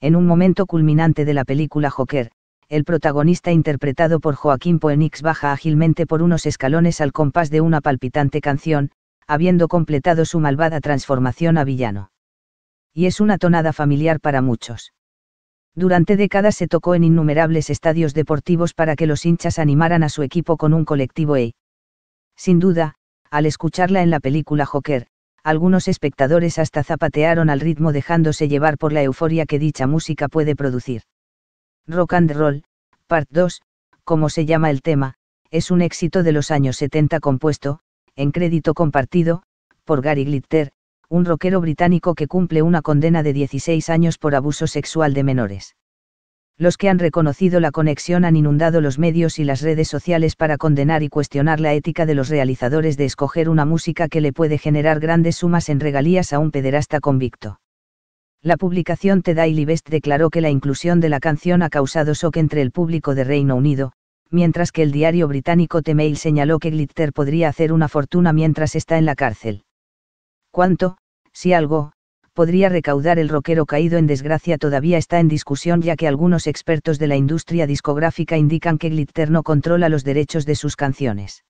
En un momento culminante de la película Joker, el protagonista interpretado por Joaquín Poenix baja ágilmente por unos escalones al compás de una palpitante canción, habiendo completado su malvada transformación a villano. Y es una tonada familiar para muchos. Durante décadas se tocó en innumerables estadios deportivos para que los hinchas animaran a su equipo con un colectivo E. Sin duda, al escucharla en la película Joker, algunos espectadores hasta zapatearon al ritmo dejándose llevar por la euforia que dicha música puede producir. Rock and Roll, Part 2, como se llama el tema, es un éxito de los años 70 compuesto, en crédito compartido, por Gary Glitter, un rockero británico que cumple una condena de 16 años por abuso sexual de menores los que han reconocido la conexión han inundado los medios y las redes sociales para condenar y cuestionar la ética de los realizadores de escoger una música que le puede generar grandes sumas en regalías a un pederasta convicto. La publicación The Daily Best declaró que la inclusión de la canción ha causado shock entre el público de Reino Unido, mientras que el diario británico The Mail señaló que Glitter podría hacer una fortuna mientras está en la cárcel. ¿Cuánto, si algo, podría recaudar el rockero caído en desgracia todavía está en discusión ya que algunos expertos de la industria discográfica indican que Glitter no controla los derechos de sus canciones.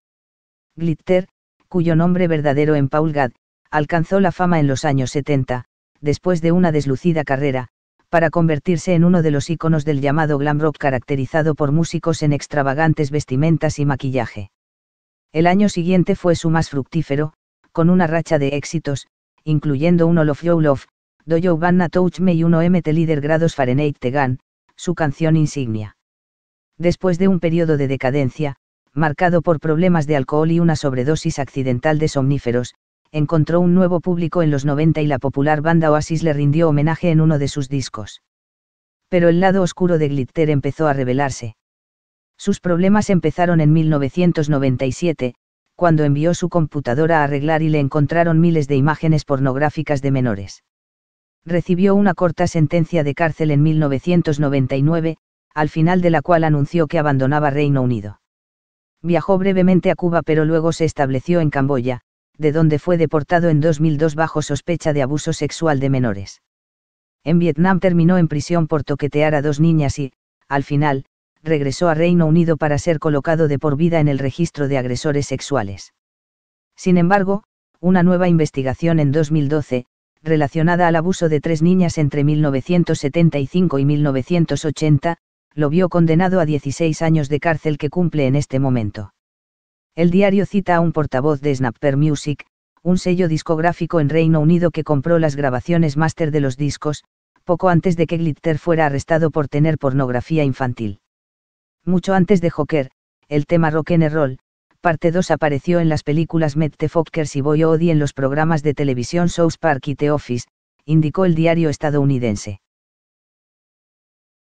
Glitter, cuyo nombre verdadero en Paul Gadd, alcanzó la fama en los años 70, después de una deslucida carrera, para convertirse en uno de los íconos del llamado glam rock caracterizado por músicos en extravagantes vestimentas y maquillaje. El año siguiente fue su más fructífero, con una racha de éxitos, incluyendo un Olof of Love, Do You Touch Me y uno MT líder grados Fahrenheit Tegan, su canción insignia. Después de un periodo de decadencia, marcado por problemas de alcohol y una sobredosis accidental de somníferos, encontró un nuevo público en los 90 y la popular banda Oasis le rindió homenaje en uno de sus discos. Pero el lado oscuro de Glitter empezó a revelarse. Sus problemas empezaron en 1997, cuando envió su computadora a arreglar y le encontraron miles de imágenes pornográficas de menores. Recibió una corta sentencia de cárcel en 1999, al final de la cual anunció que abandonaba Reino Unido. Viajó brevemente a Cuba pero luego se estableció en Camboya, de donde fue deportado en 2002 bajo sospecha de abuso sexual de menores. En Vietnam terminó en prisión por toquetear a dos niñas y, al final, regresó a Reino Unido para ser colocado de por vida en el registro de agresores sexuales. Sin embargo, una nueva investigación en 2012, relacionada al abuso de tres niñas entre 1975 y 1980, lo vio condenado a 16 años de cárcel que cumple en este momento. El diario cita a un portavoz de Snapper Music, un sello discográfico en Reino Unido que compró las grabaciones máster de los discos, poco antes de que Glitter fuera arrestado por tener pornografía infantil. Mucho antes de Joker, el tema Rock and Roll, parte 2 apareció en las películas Met the Fockers y Boy Odie en los programas de televisión South Park y The Office, indicó el diario estadounidense.